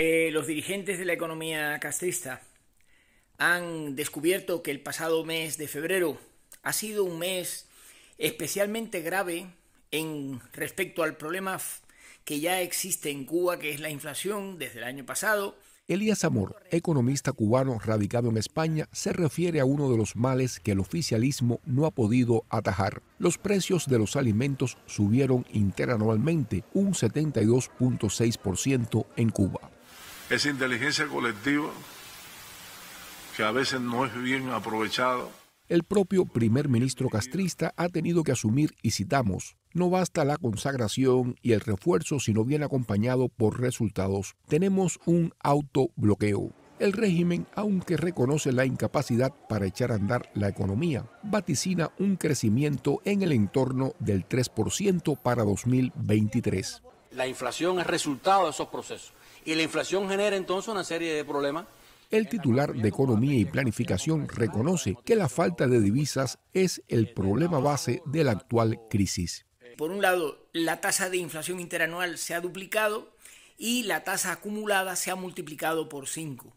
Eh, los dirigentes de la economía castrista han descubierto que el pasado mes de febrero ha sido un mes especialmente grave en respecto al problema que ya existe en Cuba, que es la inflación desde el año pasado. Elías Amor, economista cubano radicado en España, se refiere a uno de los males que el oficialismo no ha podido atajar. Los precios de los alimentos subieron interanualmente un 72.6% en Cuba esa inteligencia colectiva que a veces no es bien aprovechada. El propio primer ministro castrista ha tenido que asumir, y citamos, no basta la consagración y el refuerzo sino bien acompañado por resultados. Tenemos un autobloqueo. El régimen, aunque reconoce la incapacidad para echar a andar la economía, vaticina un crecimiento en el entorno del 3% para 2023. La inflación es resultado de esos procesos. Y la inflación genera entonces una serie de problemas el titular de Economía y Planificación reconoce que la falta de divisas es el problema base de la actual crisis. Por un lado, la tasa de inflación interanual se ha duplicado y la tasa acumulada se ha multiplicado por 5.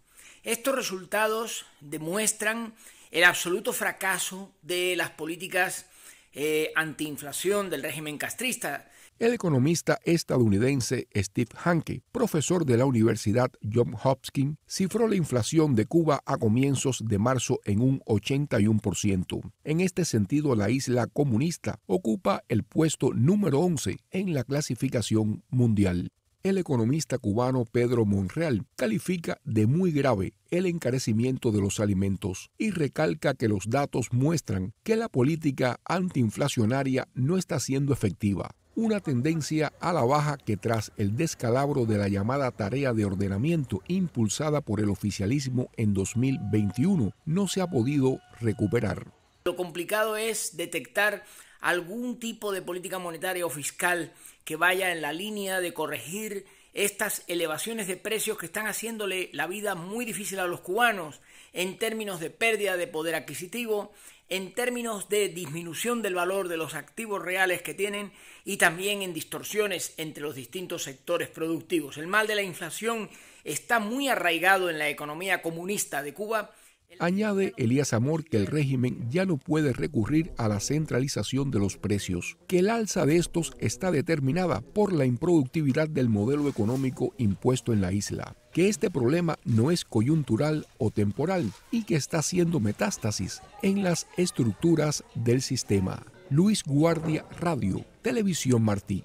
Estos resultados demuestran el absoluto fracaso de las políticas eh, antiinflación del régimen castrista, el economista estadounidense Steve Hanke, profesor de la Universidad John Hopkins, cifró la inflación de Cuba a comienzos de marzo en un 81%. En este sentido, la isla comunista ocupa el puesto número 11 en la clasificación mundial. El economista cubano Pedro Monreal califica de muy grave el encarecimiento de los alimentos y recalca que los datos muestran que la política antiinflacionaria no está siendo efectiva una tendencia a la baja que tras el descalabro de la llamada tarea de ordenamiento impulsada por el oficialismo en 2021 no se ha podido recuperar. Lo complicado es detectar algún tipo de política monetaria o fiscal que vaya en la línea de corregir estas elevaciones de precios que están haciéndole la vida muy difícil a los cubanos en términos de pérdida de poder adquisitivo, en términos de disminución del valor de los activos reales que tienen y también en distorsiones entre los distintos sectores productivos. El mal de la inflación está muy arraigado en la economía comunista de Cuba Añade Elías Amor que el régimen ya no puede recurrir a la centralización de los precios, que el alza de estos está determinada por la improductividad del modelo económico impuesto en la isla, que este problema no es coyuntural o temporal y que está haciendo metástasis en las estructuras del sistema. Luis Guardia Radio, Televisión Martí.